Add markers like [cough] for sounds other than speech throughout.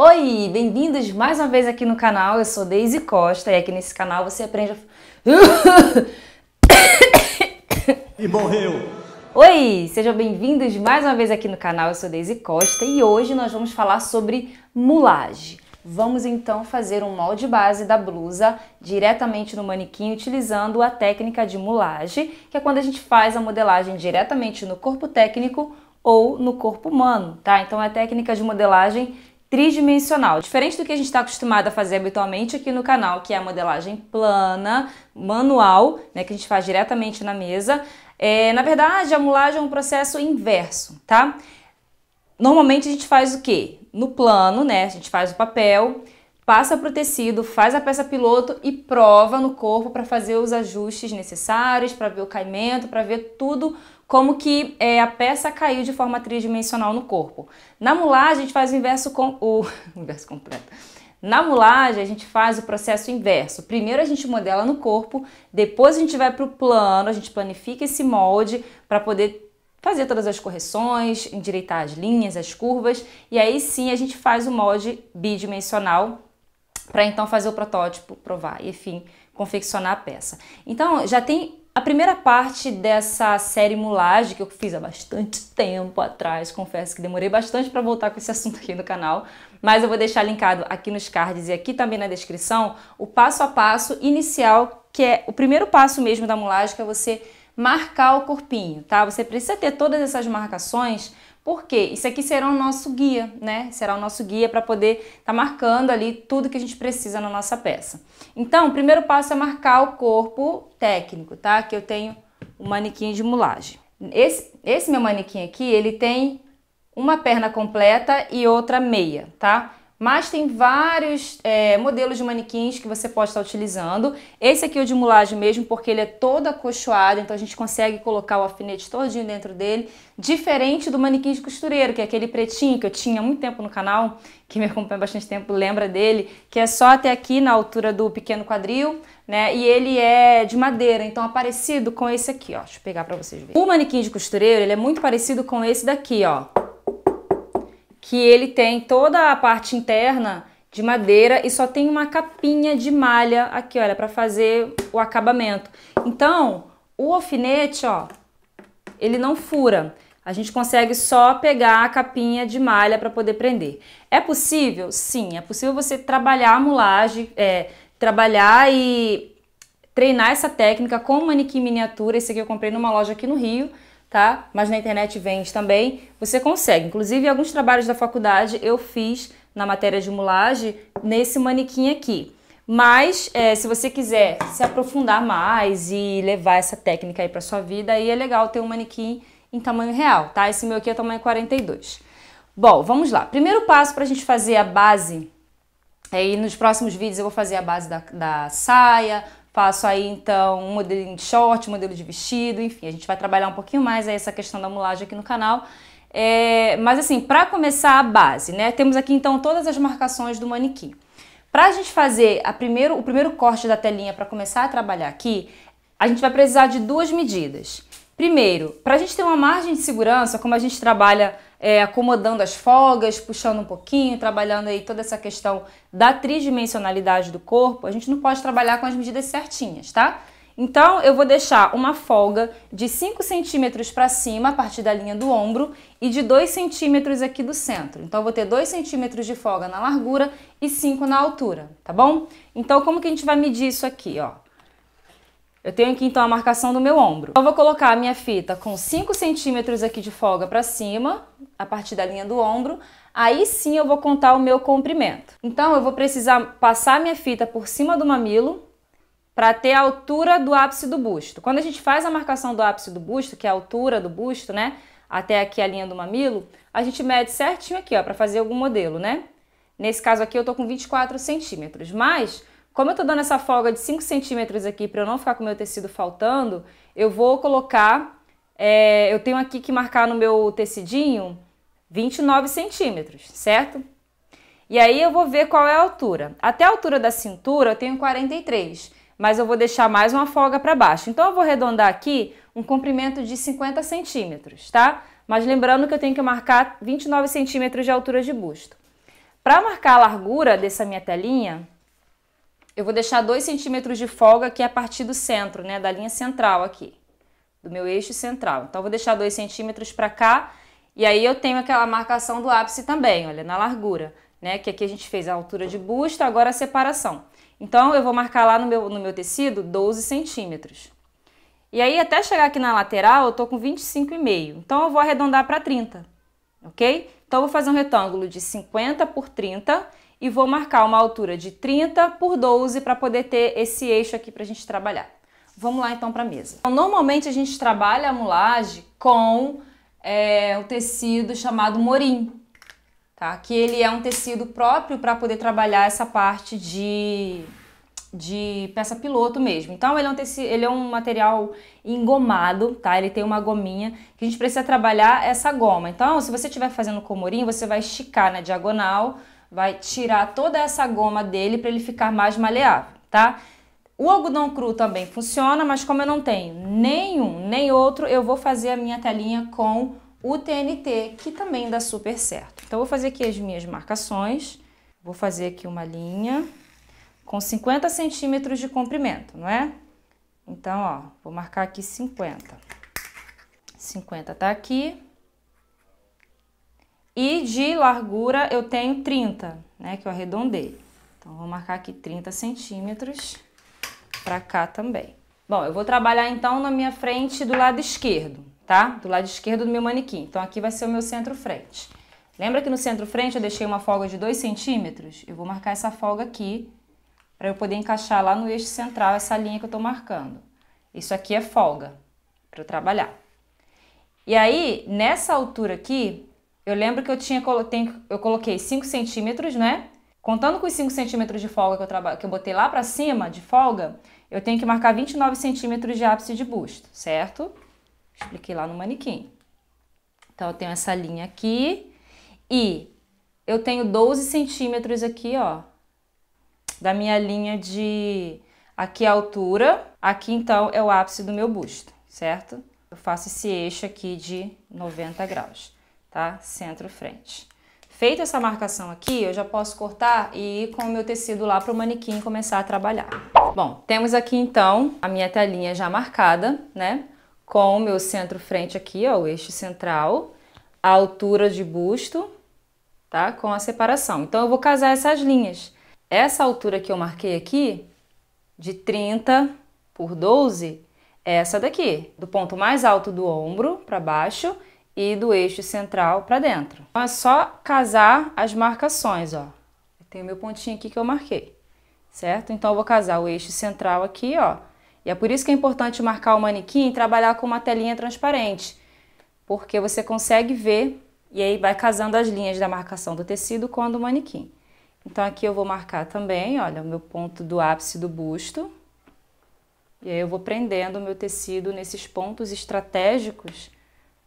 Oi, bem-vindos mais uma vez aqui no canal. Eu sou Daisy Costa e aqui nesse canal você aprende a... [coughs] E morreu. Oi, sejam bem-vindos mais uma vez aqui no canal. Eu sou Daisy Costa e hoje nós vamos falar sobre mulage. Vamos então fazer um molde base da blusa diretamente no manequim utilizando a técnica de mulage, que é quando a gente faz a modelagem diretamente no corpo técnico ou no corpo humano, tá? Então é a técnica de modelagem tridimensional, diferente do que a gente está acostumado a fazer habitualmente aqui no canal, que é a modelagem plana, manual, né, que a gente faz diretamente na mesa. É, na verdade, a mulagem é um processo inverso, tá? Normalmente a gente faz o quê? No plano, né, a gente faz o papel, passa para o tecido, faz a peça piloto e prova no corpo para fazer os ajustes necessários, para ver o caimento, para ver tudo como que é, a peça caiu de forma tridimensional no corpo. Na mulagem, a gente faz o inverso com o, [laughs] inverso completo. Na mulagem, a gente faz o processo inverso. Primeiro a gente modela no corpo, depois a gente vai para o plano, a gente planifica esse molde para poder fazer todas as correções, endireitar as linhas, as curvas, e aí sim a gente faz o molde bidimensional para então fazer o protótipo, provar, e, enfim, confeccionar a peça. Então, já tem a primeira parte dessa série Mulage, que eu fiz há bastante tempo atrás, confesso que demorei bastante para voltar com esse [laughs] assunto aqui no canal, mas eu vou deixar linkado aqui nos cards e aqui também na descrição o passo a passo inicial, que é o primeiro passo mesmo da mulagem, que é você marcar o corpinho, tá? Você precisa ter todas essas marcações porque isso aqui será o nosso guia, né? Será o nosso guia para poder estar tá marcando ali tudo que a gente precisa na nossa peça. Então, o primeiro passo é marcar o corpo técnico, tá? Que eu tenho o um manequim de mulagem. Esse, esse meu manequim aqui, ele tem uma perna completa e outra meia, tá? Mas tem vários é, modelos de manequins que você pode estar utilizando. Esse aqui é o de mulagem mesmo, porque ele é todo acolchoado, então a gente consegue colocar o alfinete todinho dentro dele. Diferente do manequim de costureiro, que é aquele pretinho que eu tinha há muito tempo no canal, que me acompanha bastante tempo lembra dele, que é só até aqui na altura do pequeno quadril, né? E ele é de madeira, então é parecido com esse aqui, ó. Deixa eu pegar pra vocês verem. O manequim de costureiro, ele é muito parecido com esse daqui, ó que ele tem toda a parte interna de madeira e só tem uma capinha de malha aqui, olha, para fazer o acabamento. Então, o alfinete, ó, ele não fura. A gente consegue só pegar a capinha de malha para poder prender. É possível? Sim, é possível você trabalhar a mulagem, é, trabalhar e treinar essa técnica com manequim miniatura. Esse aqui eu comprei numa loja aqui no Rio tá? Mas na internet vende também. Você consegue. Inclusive, alguns trabalhos da faculdade eu fiz na matéria de mulagem nesse manequim aqui. Mas é, se você quiser se aprofundar mais e levar essa técnica aí para sua vida, aí é legal ter um manequim em tamanho real, tá? Esse meu aqui é tamanho 42. Bom, vamos lá. Primeiro passo para a gente fazer a base, aí é, nos próximos vídeos eu vou fazer a base da, da saia, Faço aí então um modelinho de short, modelo de vestido, enfim, a gente vai trabalhar um pouquinho mais essa questão da mulagem aqui no canal. É, mas assim, para começar a base, né? Temos aqui então todas as marcações do manequim. Para a gente fazer a primeiro, o primeiro corte da telinha para começar a trabalhar aqui, a gente vai precisar de duas medidas. Primeiro, para a gente ter uma margem de segurança, como a gente trabalha é, acomodando as folgas, puxando um pouquinho, trabalhando aí toda essa questão da tridimensionalidade do corpo, a gente não pode trabalhar com as medidas certinhas, tá? Então, eu vou deixar uma folga de 5 centímetros para cima, a partir da linha do ombro, e de 2 centímetros aqui do centro. Então, eu vou ter 2 centímetros de folga na largura e 5 na altura, tá bom? Então, como que a gente vai medir isso aqui, ó? Eu tenho aqui então a marcação do meu ombro. Então, eu vou colocar a minha fita com 5 centímetros aqui de folga para cima, a partir da linha do ombro, aí sim eu vou contar o meu comprimento. Então eu vou precisar passar a minha fita por cima do mamilo para ter a altura do ápice do busto. Quando a gente faz a marcação do ápice do busto, que é a altura do busto, né, até aqui a linha do mamilo, a gente mede certinho aqui, ó, para fazer algum modelo, né? Nesse caso aqui eu tô com 24 centímetros, mas como eu estou dando essa folga de 5 centímetros aqui para eu não ficar com meu tecido faltando, eu vou colocar, é, eu tenho aqui que marcar no meu tecidinho 29 centímetros, certo? E aí eu vou ver qual é a altura. Até a altura da cintura eu tenho 43, mas eu vou deixar mais uma folga para baixo. Então eu vou arredondar aqui um comprimento de 50 centímetros, tá? Mas lembrando que eu tenho que marcar 29 centímetros de altura de busto. Para marcar a largura dessa minha telinha, eu vou deixar 2 centímetros de folga aqui é a partir do centro, né, da linha central aqui, do meu eixo central. Então, vou deixar 2 centímetros para cá e aí eu tenho aquela marcação do ápice também, olha, na largura, né, que aqui a gente fez a altura de busto, agora a separação. Então, eu vou marcar lá no meu, no meu tecido 12 centímetros. E aí, até chegar aqui na lateral, eu tô com 25,5, então eu vou arredondar para 30, ok? Então, eu vou fazer um retângulo de 50 por 30 e vou marcar uma altura de 30 por 12 para poder ter esse eixo aqui para a gente trabalhar. Vamos lá então para a mesa. Então, normalmente a gente trabalha a mulagem com é, tecido chamado morim, tá? Que ele é um tecido próprio para poder trabalhar essa parte de, de peça piloto mesmo. Então ele é, um tecido, ele é um material engomado, tá? Ele tem uma gominha que a gente precisa trabalhar essa goma. Então se você estiver fazendo com morim, você vai esticar na diagonal vai tirar toda essa goma dele para ele ficar mais maleável, tá? O algodão cru também funciona, mas como eu não tenho nenhum nem outro, eu vou fazer a minha telinha com o TNT, que também dá super certo. Então, eu vou fazer aqui as minhas marcações, vou fazer aqui uma linha com 50 centímetros de comprimento, não é? Então, ó, vou marcar aqui 50. 50 tá aqui, e de largura eu tenho 30, né? Que eu arredondei. Então, vou marcar aqui 30 centímetros para cá também. Bom, eu vou trabalhar então na minha frente do lado esquerdo, tá? Do lado esquerdo do meu manequim. Então, aqui vai ser o meu centro-frente. Lembra que no centro-frente eu deixei uma folga de 2 centímetros? Eu vou marcar essa folga aqui para eu poder encaixar lá no eixo central essa linha que eu estou marcando. Isso aqui é folga para eu trabalhar. E aí, nessa altura aqui, eu lembro que eu tinha eu coloquei 5 centímetros, né? Contando com os 5 centímetros de folga que eu, que eu botei lá para cima de folga, eu tenho que marcar 29 centímetros de ápice de busto, certo? Expliquei lá no manequim. Então, eu tenho essa linha aqui e eu tenho 12 centímetros aqui, ó, da minha linha de... Aqui a altura, aqui então é o ápice do meu busto, certo? Eu faço esse eixo aqui de 90 graus tá? Centro-frente. Feita essa marcação aqui, eu já posso cortar e ir com o meu tecido lá para o manequim começar a trabalhar. Bom, temos aqui então a minha telinha já marcada, né? Com o meu centro-frente aqui, ó, o eixo central, a altura de busto, tá? Com a separação. Então eu vou casar essas linhas. Essa altura que eu marquei aqui, de 30 por 12, é essa daqui, do ponto mais alto do ombro para baixo e do eixo central para dentro. Então é só casar as marcações, ó. Tem o meu pontinho aqui que eu marquei, certo? Então eu vou casar o eixo central aqui, ó. E é por isso que é importante marcar o manequim e trabalhar com uma telinha transparente, porque você consegue ver e aí vai casando as linhas da marcação do tecido com a do manequim. Então aqui eu vou marcar também, olha, o meu ponto do ápice do busto. E aí eu vou prendendo o meu tecido nesses pontos estratégicos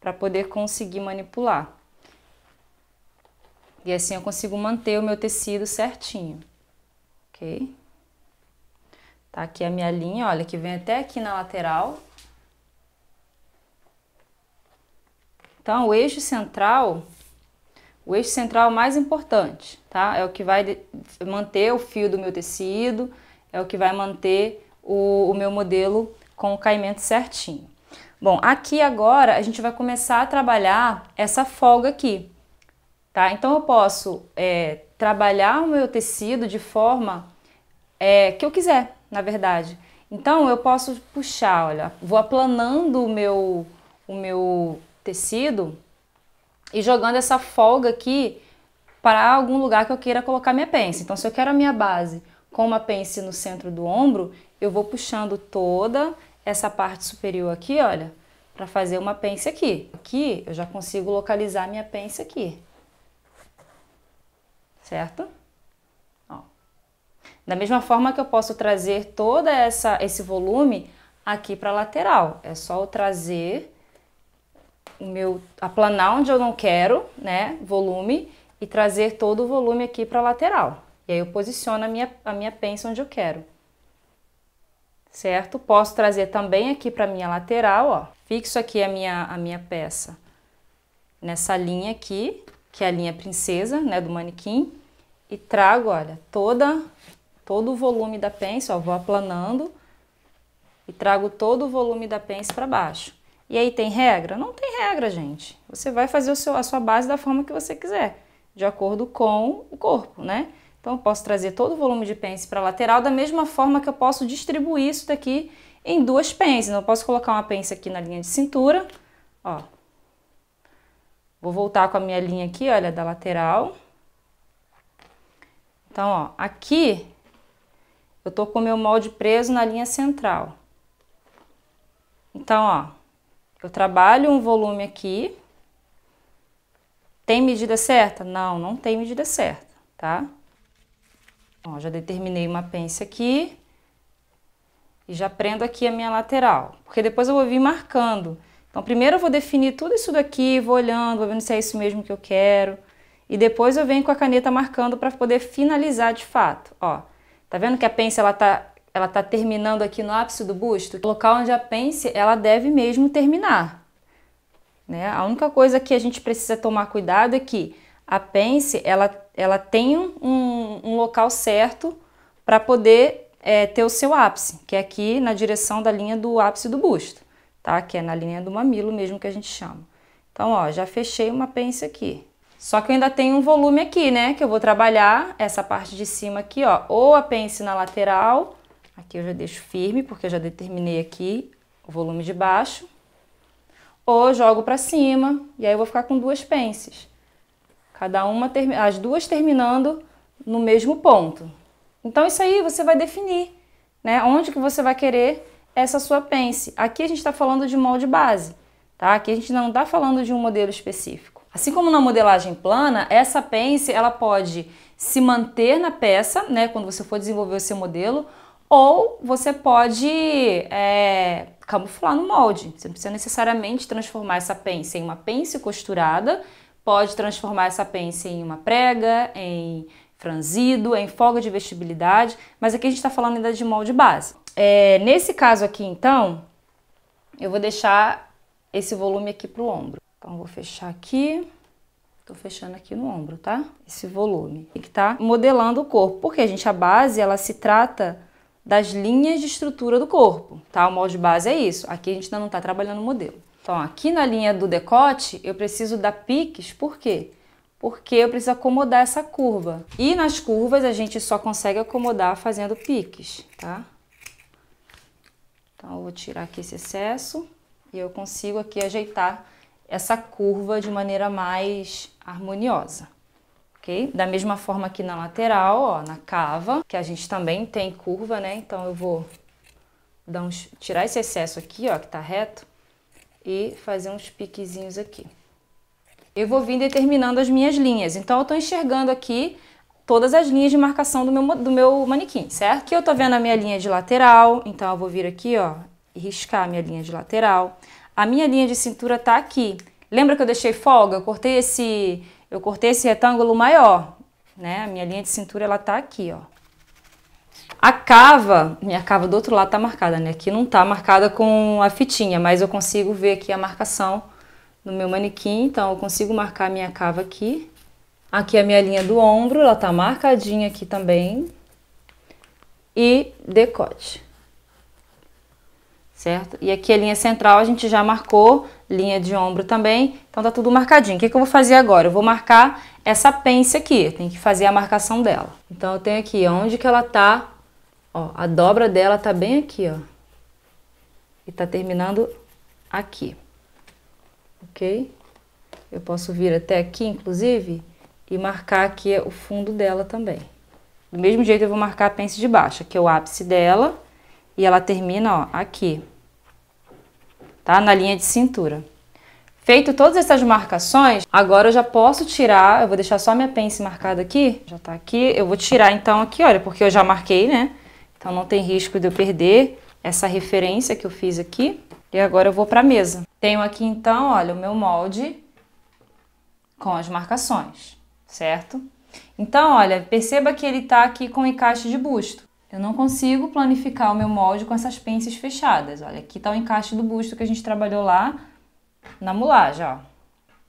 para poder conseguir manipular. E assim eu consigo manter o meu tecido certinho, ok? Tá aqui a minha linha, olha, que vem até aqui na lateral. Então, o eixo central, o eixo central mais importante, tá? É o que vai manter o fio do meu tecido, é o que vai manter o, o meu modelo com o caimento certinho. Bom, aqui agora a gente vai começar a trabalhar essa folga aqui, tá? Então eu posso é, trabalhar o meu tecido de forma é, que eu quiser, na verdade. Então eu posso puxar, olha, vou aplanando o meu, o meu tecido e jogando essa folga aqui para algum lugar que eu queira colocar minha pence. Então se eu quero a minha base com uma pence no centro do ombro, eu vou puxando toda essa parte superior aqui, olha, para fazer uma pence aqui. Aqui eu já consigo localizar minha pence aqui. Certo? Ó. Da mesma forma que eu posso trazer toda essa esse volume aqui para a lateral. É só eu trazer o meu aplanar onde eu não quero, né, volume e trazer todo o volume aqui para a lateral. E aí eu posiciono a minha a minha pence onde eu quero certo? Posso trazer também aqui para minha lateral, ó. Fixo aqui a minha, a minha peça nessa linha aqui, que é a linha princesa, né, do manequim. E trago, olha, toda, todo o volume da pence, ó, vou aplanando e trago todo o volume da pence para baixo. E aí tem regra? Não tem regra, gente. Você vai fazer o seu, a sua base da forma que você quiser, de acordo com o corpo, né? Então eu posso trazer todo o volume de pence para a lateral da mesma forma que eu posso distribuir isso daqui em duas pences. Então eu posso colocar uma pence aqui na linha de cintura, ó. Vou voltar com a minha linha aqui, olha, da lateral. Então, ó, aqui eu tô com o meu molde preso na linha central. Então, ó, eu trabalho um volume aqui. Tem medida certa? Não, não tem medida certa, tá? Ó, já determinei uma pence aqui. E já prendo aqui a minha lateral, porque depois eu vou vir marcando. Então, primeiro eu vou definir tudo isso daqui, vou olhando, vou vendo se é isso mesmo que eu quero. E depois eu venho com a caneta marcando para poder finalizar de fato. Ó, tá vendo que a pence ela tá, ela tá terminando aqui no ápice do busto? O local onde a pence ela deve mesmo terminar. Né? A única coisa que a gente precisa tomar cuidado é que a pence ela ela tem um, um local certo para poder é, ter o seu ápice, que é aqui na direção da linha do ápice do busto, tá? Que é na linha do mamilo mesmo que a gente chama. Então, ó, já fechei uma pence aqui. Só que eu ainda tenho um volume aqui, né? Que eu vou trabalhar essa parte de cima aqui, ó. Ou a pence na lateral, aqui eu já deixo firme, porque eu já determinei aqui o volume de baixo. Ou jogo pra cima, e aí eu vou ficar com duas pences cada uma as duas terminando no mesmo ponto. Então isso aí você vai definir, né? Onde que você vai querer essa sua pence. Aqui a gente está falando de molde base, tá? Aqui a gente não está falando de um modelo específico. Assim como na modelagem plana, essa pence ela pode se manter na peça, né? Quando você for desenvolver o seu modelo, ou você pode é, camuflar no molde. Você não precisa necessariamente transformar essa pence em uma pence costurada pode transformar essa pence em uma prega, em franzido, em folga de vestibilidade, mas aqui a gente está falando ainda de molde base. É, nesse caso aqui, então, eu vou deixar esse volume aqui para o ombro. Então, vou fechar aqui. Tô fechando aqui no ombro, tá? Esse volume. Tem que tá modelando o corpo, porque, gente, a base, ela se trata das linhas de estrutura do corpo, tá? O molde base é isso. Aqui a gente ainda não tá trabalhando o modelo. Então, aqui na linha do decote, eu preciso dar piques, por quê? Porque eu preciso acomodar essa curva. E nas curvas, a gente só consegue acomodar fazendo piques, tá? Então, eu vou tirar aqui esse excesso e eu consigo aqui ajeitar essa curva de maneira mais harmoniosa, ok? Da mesma forma aqui na lateral, ó, na cava, que a gente também tem curva, né? Então, eu vou dar tirar esse excesso aqui, ó, que tá reto, e fazer uns piquezinhos aqui. Eu vou vir determinando as minhas linhas. Então, eu estou enxergando aqui todas as linhas de marcação do meu, do meu manequim, certo? Aqui eu estou vendo a minha linha de lateral, então eu vou vir aqui, ó, e riscar a minha linha de lateral. A minha linha de cintura está aqui. Lembra que eu deixei folga? Eu cortei esse, eu cortei esse retângulo maior, né? A minha linha de cintura, ela tá aqui, ó. A cava, minha cava do outro lado está marcada, né? Aqui não está marcada com a fitinha, mas eu consigo ver aqui a marcação no meu manequim, então eu consigo marcar a minha cava aqui. Aqui a minha linha do ombro, ela tá marcadinha aqui também. E decote. Certo? E aqui a linha central a gente já marcou, linha de ombro também, então tá tudo marcadinho. O que, que eu vou fazer agora? Eu vou marcar essa pence aqui, tem que fazer a marcação dela. Então eu tenho aqui onde que ela tá Ó, a dobra dela tá bem aqui, ó. E tá terminando aqui. Ok? Eu posso vir até aqui, inclusive, e marcar aqui o fundo dela também. Do mesmo jeito, eu vou marcar a pence de baixo, que é o ápice dela, e ela termina, ó, aqui. Tá? Na linha de cintura. Feito todas essas marcações, agora eu já posso tirar, eu vou deixar só minha pence marcada aqui, já tá aqui, eu vou tirar então aqui, olha, porque eu já marquei, né? Então não tem risco de eu perder essa referência que eu fiz aqui. E agora eu vou para a mesa. Tenho aqui então, olha, o meu molde com as marcações, certo? Então, olha, perceba que ele está aqui com encaixe de busto. Eu não consigo planificar o meu molde com essas pences fechadas. Olha, aqui está o encaixe do busto que a gente trabalhou lá na mulagem, ó.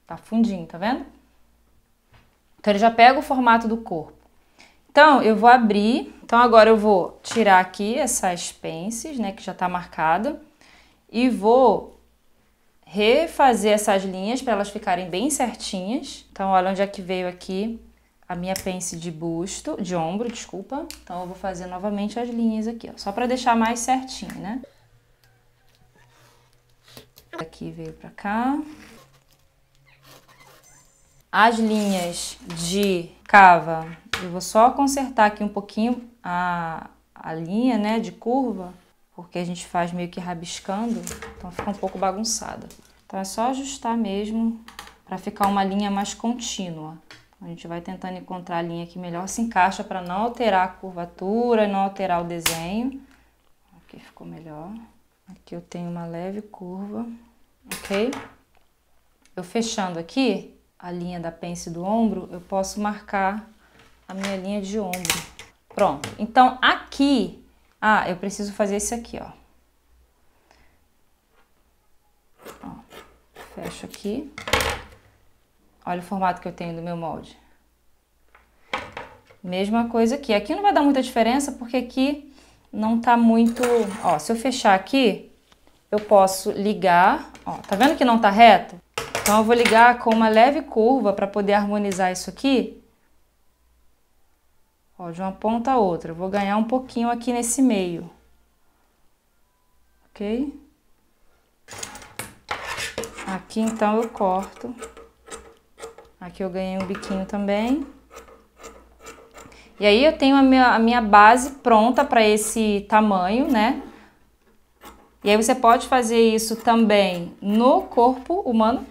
Tá fundinho, tá vendo? Então, ele já pega o formato do corpo. Então, eu vou abrir então agora eu vou tirar aqui essas pences, né, que já está marcada, e vou refazer essas linhas para elas ficarem bem certinhas. Então olha onde é que veio aqui a minha pence de busto, de ombro, desculpa. Então eu vou fazer novamente as linhas aqui, ó, só para deixar mais certinho, né? Aqui veio para cá. As linhas de cava eu vou só consertar aqui um pouquinho a, a linha né, de curva, porque a gente faz meio que rabiscando, então fica um pouco bagunçada. Então é só ajustar mesmo para ficar uma linha mais contínua. A gente vai tentando encontrar a linha que melhor se encaixa para não alterar a curvatura, não alterar o desenho. Aqui ficou melhor. Aqui eu tenho uma leve curva, ok? Eu fechando aqui a linha da pence do ombro, eu posso marcar a minha linha de ombro. Pronto. Então, aqui... Ah, eu preciso fazer isso aqui, ó. ó. Fecho aqui. Olha o formato que eu tenho do meu molde. Mesma coisa aqui. Aqui não vai dar muita diferença, porque aqui não tá muito... Ó, se eu fechar aqui, eu posso ligar... Ó, tá vendo que não tá reto? Então, eu vou ligar com uma leve curva para poder harmonizar isso aqui Ó, de uma ponta a outra. Vou ganhar um pouquinho aqui nesse meio. Ok? Aqui, então, eu corto. Aqui eu ganhei um biquinho também. E aí eu tenho a minha, a minha base pronta para esse tamanho, né? E aí você pode fazer isso também no corpo humano,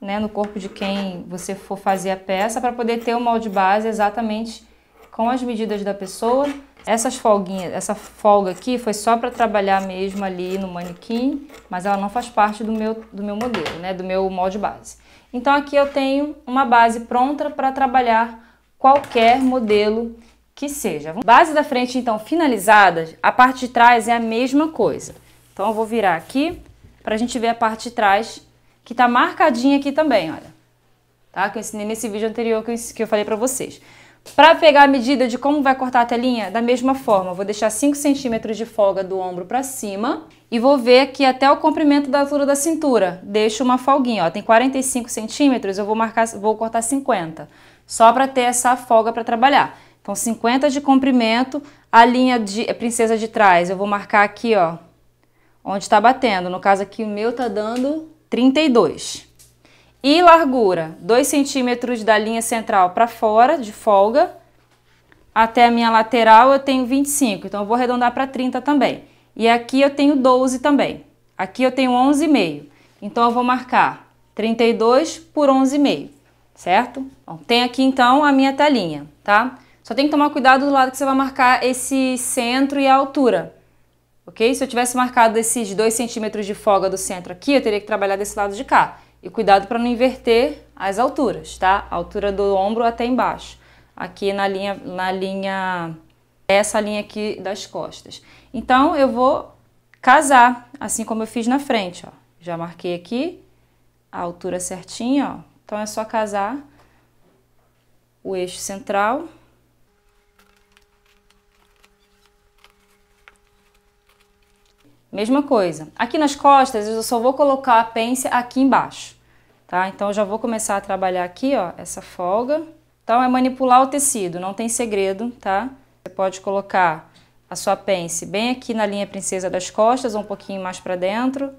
né? No corpo de quem você for fazer a peça, para poder ter o molde base exatamente com as medidas da pessoa. Essas folguinhas, essa folga aqui foi só para trabalhar mesmo ali no manequim, mas ela não faz parte do meu, do meu modelo, né, do meu molde base. Então aqui eu tenho uma base pronta para trabalhar qualquer modelo que seja. Base da frente então finalizada, a parte de trás é a mesma coisa. Então eu vou virar aqui para a gente ver a parte de trás que está marcadinha aqui também, olha. Tá? Que eu ensinei nesse vídeo anterior que eu, que eu falei para vocês. Para pegar a medida de como vai cortar a telinha, da mesma forma, vou deixar 5 centímetros de folga do ombro para cima e vou ver aqui até o comprimento da altura da cintura. Deixo uma folguinha, ó, tem 45 centímetros, eu vou marcar, vou cortar 50, só para ter essa folga para trabalhar. Então 50 de comprimento, a linha de a princesa de trás, eu vou marcar aqui, ó, onde está batendo. No caso aqui o meu tá dando 32 e largura, 2 centímetros da linha central para fora, de folga, até a minha lateral eu tenho 25, então eu vou arredondar para 30 também. E aqui eu tenho 12 também, aqui eu tenho 11,5, então eu vou marcar 32 por 11,5, certo? Bom, tem aqui então a minha telinha, tá? Só tem que tomar cuidado do lado que você vai marcar esse centro e a altura, ok? Se eu tivesse marcado esses 2 centímetros de folga do centro aqui, eu teria que trabalhar desse lado de cá. E cuidado para não inverter as alturas, tá? A altura do ombro até embaixo. Aqui na linha, na linha, é essa linha aqui das costas. Então, eu vou casar, assim como eu fiz na frente, ó. Já marquei aqui a altura certinha, ó. Então, é só casar o eixo central. Mesma coisa. Aqui nas costas, eu só vou colocar a pence aqui embaixo tá? Então eu já vou começar a trabalhar aqui, ó, essa folga. Então é manipular o tecido, não tem segredo, tá? Você pode colocar a sua pence bem aqui na linha princesa das costas, ou um pouquinho mais para dentro.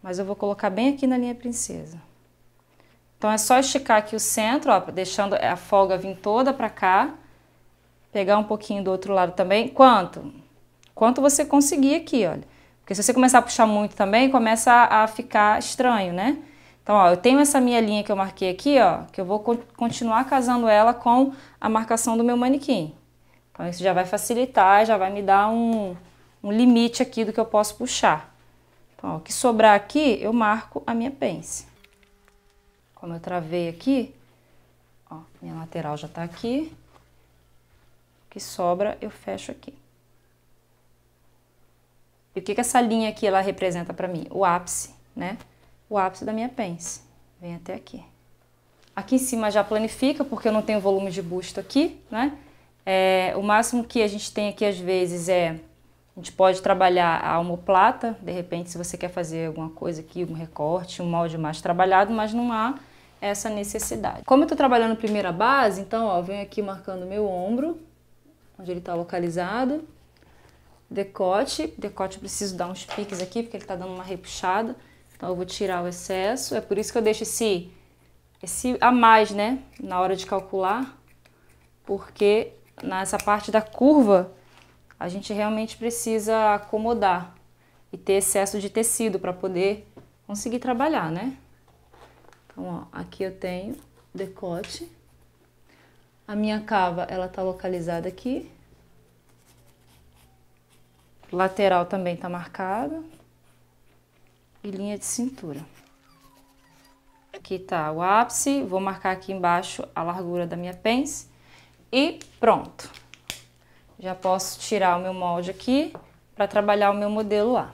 Mas eu vou colocar bem aqui na linha princesa. Então é só esticar aqui o centro, ó, deixando a folga vir toda para cá. Pegar um pouquinho do outro lado também. Quanto? Quanto você conseguir aqui, olha. Porque se você começar a puxar muito também, começa a ficar estranho, né? Então, ó, eu tenho essa minha linha que eu marquei aqui, ó, que eu vou continuar casando ela com a marcação do meu manequim. Então, isso já vai facilitar, já vai me dar um, um limite aqui do que eu posso puxar. Então, ó, o que sobrar aqui, eu marco a minha pence. Como eu travei aqui, ó, minha lateral já tá aqui. O que sobra, eu fecho aqui. E o que, que essa linha aqui, ela representa para mim? O ápice, né? o ápice da minha pence. Vem até aqui. Aqui em cima já planifica, porque eu não tenho volume de busto aqui, né? É, o máximo que a gente tem aqui às vezes é, a gente pode trabalhar a omoplata, de repente se você quer fazer alguma coisa aqui, um recorte, um molde mais trabalhado, mas não há essa necessidade. Como eu estou trabalhando primeira base, então ó, eu venho aqui marcando meu ombro, onde ele está localizado, decote, decote eu preciso dar uns piques aqui, porque ele está dando uma repuxada, então eu vou tirar o excesso, é por isso que eu deixo esse, esse a mais, né, na hora de calcular, porque nessa parte da curva a gente realmente precisa acomodar e ter excesso de tecido para poder conseguir trabalhar, né? Então, ó, aqui eu tenho decote. A minha cava, ela tá localizada aqui. Lateral também tá marcada e linha de cintura. Aqui tá o ápice, vou marcar aqui embaixo a largura da minha pence e pronto. Já posso tirar o meu molde aqui para trabalhar o meu modelo lá.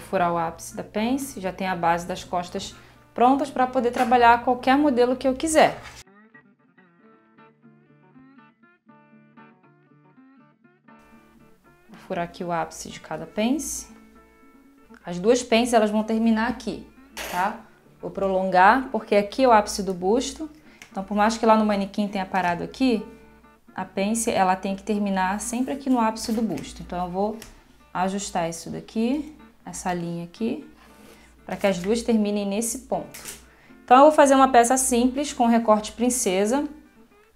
vou furar o ápice da pence, já tem a base das costas prontas para poder trabalhar qualquer modelo que eu quiser. Vou furar aqui o ápice de cada pence. As duas pences elas vão terminar aqui, tá? Vou prolongar, porque aqui é o ápice do busto. Então, por mais que lá no manequim tenha parado aqui, a pence ela tem que terminar sempre aqui no ápice do busto. Então, eu vou ajustar isso daqui essa linha aqui, para que as duas terminem nesse ponto. Então, eu vou fazer uma peça simples com recorte princesa,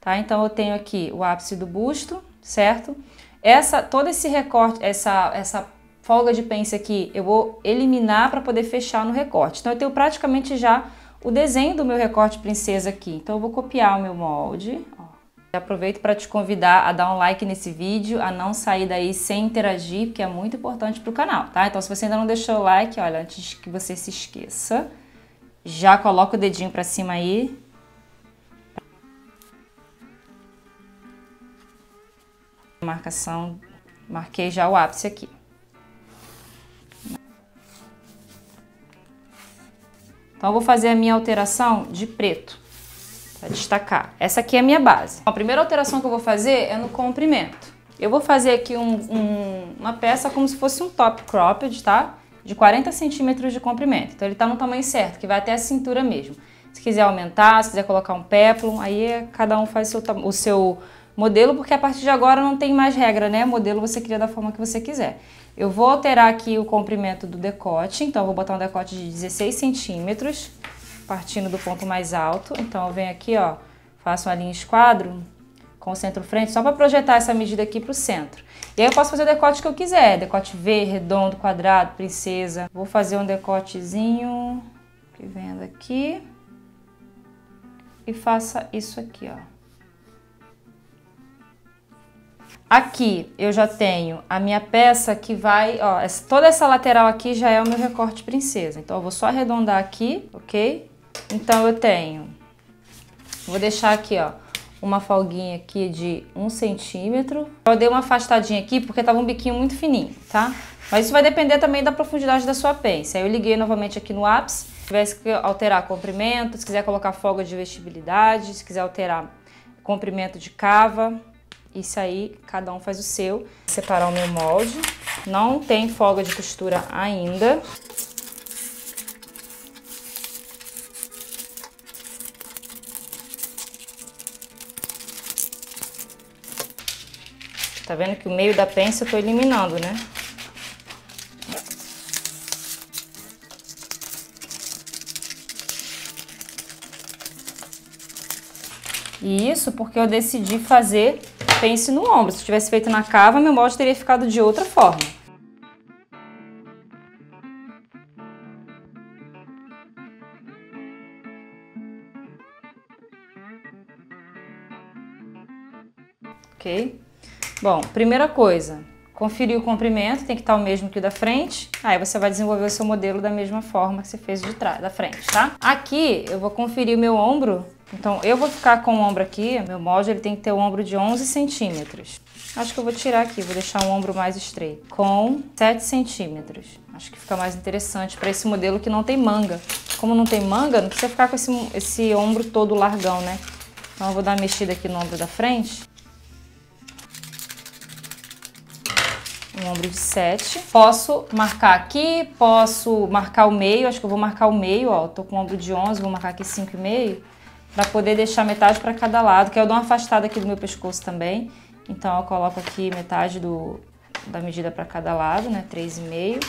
tá? Então, eu tenho aqui o ápice do busto, certo? Essa, todo esse recorte, essa, essa folga de pence aqui, eu vou eliminar para poder fechar no recorte. Então, eu tenho praticamente já o desenho do meu recorte princesa aqui. Então, eu vou copiar o meu molde, Aproveito para te convidar a dar um like nesse vídeo, a não sair daí sem interagir, porque é muito importante para o canal, tá? Então, se você ainda não deixou o like, olha, antes que você se esqueça, já coloca o dedinho para cima aí. Marcação, marquei já o ápice aqui. Então, eu vou fazer a minha alteração de preto para destacar. Essa aqui é a minha base. A primeira alteração que eu vou fazer é no comprimento. Eu vou fazer aqui um, um, uma peça como se fosse um top cropped, tá? De 40 centímetros de comprimento. Então ele tá no tamanho certo, que vai até a cintura mesmo. Se quiser aumentar, se quiser colocar um peplum, aí é, cada um faz seu, o seu modelo, porque a partir de agora não tem mais regra, né? Modelo você cria da forma que você quiser. Eu vou alterar aqui o comprimento do decote, então vou botar um decote de 16 centímetros partindo do ponto mais alto. Então, eu venho aqui, ó, faço uma linha esquadro com o centro-frente, só para projetar essa medida aqui para o centro. E aí eu posso fazer o decote que eu quiser, decote V, redondo, quadrado, princesa. Vou fazer um decotezinho, que vendo aqui, e faça isso aqui, ó. Aqui eu já tenho a minha peça que vai, ó, toda essa lateral aqui já é o meu recorte princesa. Então eu vou só arredondar aqui, ok? Então eu tenho, vou deixar aqui ó, uma folguinha aqui de um centímetro. Eu dei uma afastadinha aqui porque tava um biquinho muito fininho, tá? Mas isso vai depender também da profundidade da sua pence. Aí eu liguei novamente aqui no ápice. Se tivesse que alterar comprimento, se quiser colocar folga de vestibilidade, se quiser alterar comprimento de cava, isso aí cada um faz o seu. Vou separar o meu molde. Não tem folga de costura ainda. Tá vendo que o meio da pence eu tô eliminando, né? E isso porque eu decidi fazer pence no ombro. Se tivesse feito na cava, meu molde teria ficado de outra forma. Bom, primeira coisa, conferir o comprimento, tem que estar o mesmo que o da frente. Aí você vai desenvolver o seu modelo da mesma forma que você fez de trás, da frente, tá? Aqui eu vou conferir o meu ombro. Então eu vou ficar com o ombro aqui, meu molde ele tem que ter o um ombro de 11 centímetros. Acho que eu vou tirar aqui, vou deixar um ombro mais estreito, com 7 centímetros. Acho que fica mais interessante para esse modelo que não tem manga. Como não tem manga, não precisa ficar com esse, esse ombro todo largão, né? Então eu vou dar uma mexida aqui no ombro da frente um ombro de 7. Posso marcar aqui, posso marcar o meio, acho que eu vou marcar o meio, ó, tô com ombro de 11, vou marcar aqui 5,5, para poder deixar metade para cada lado, que eu é dou uma afastada aqui do meu pescoço também. Então eu coloco aqui metade do, da medida para cada lado, né, 3,5,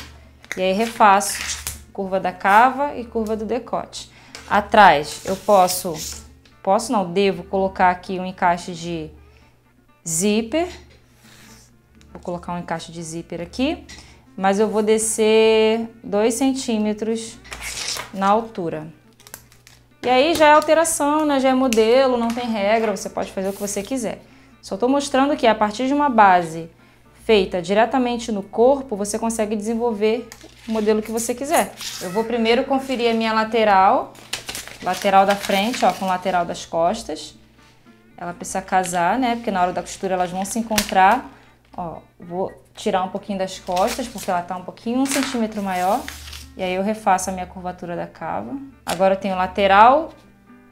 e aí refaço curva da cava e curva do decote. Atrás eu posso, posso não, devo colocar aqui um encaixe de zíper, Vou colocar um encaixe de zíper aqui, mas eu vou descer 2 centímetros na altura. E aí já é alteração, né? já é modelo, não tem regra, você pode fazer o que você quiser. Só estou mostrando que a partir de uma base feita diretamente no corpo, você consegue desenvolver o modelo que você quiser. Eu vou primeiro conferir a minha lateral, lateral da frente ó, com lateral das costas. Ela precisa casar, né? Porque na hora da costura elas vão se encontrar. Ó, vou tirar um pouquinho das costas, porque ela tá um pouquinho, um centímetro maior. E aí eu refaço a minha curvatura da cava. Agora eu tenho lateral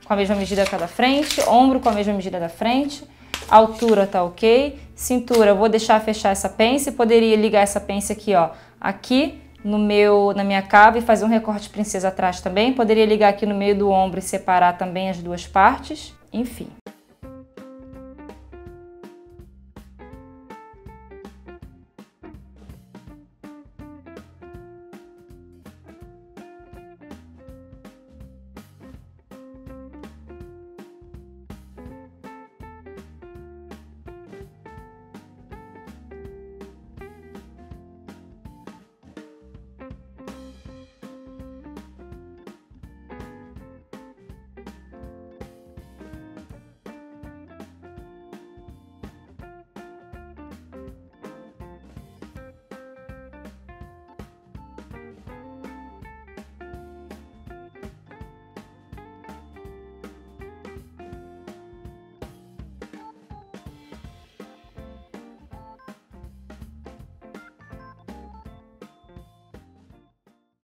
com a mesma medida cada frente, ombro com a mesma medida da frente, altura tá ok, cintura eu vou deixar fechar essa pence, poderia ligar essa pence aqui, ó, aqui no meu, na minha cava e fazer um recorte princesa atrás também, poderia ligar aqui no meio do ombro e separar também as duas partes, enfim.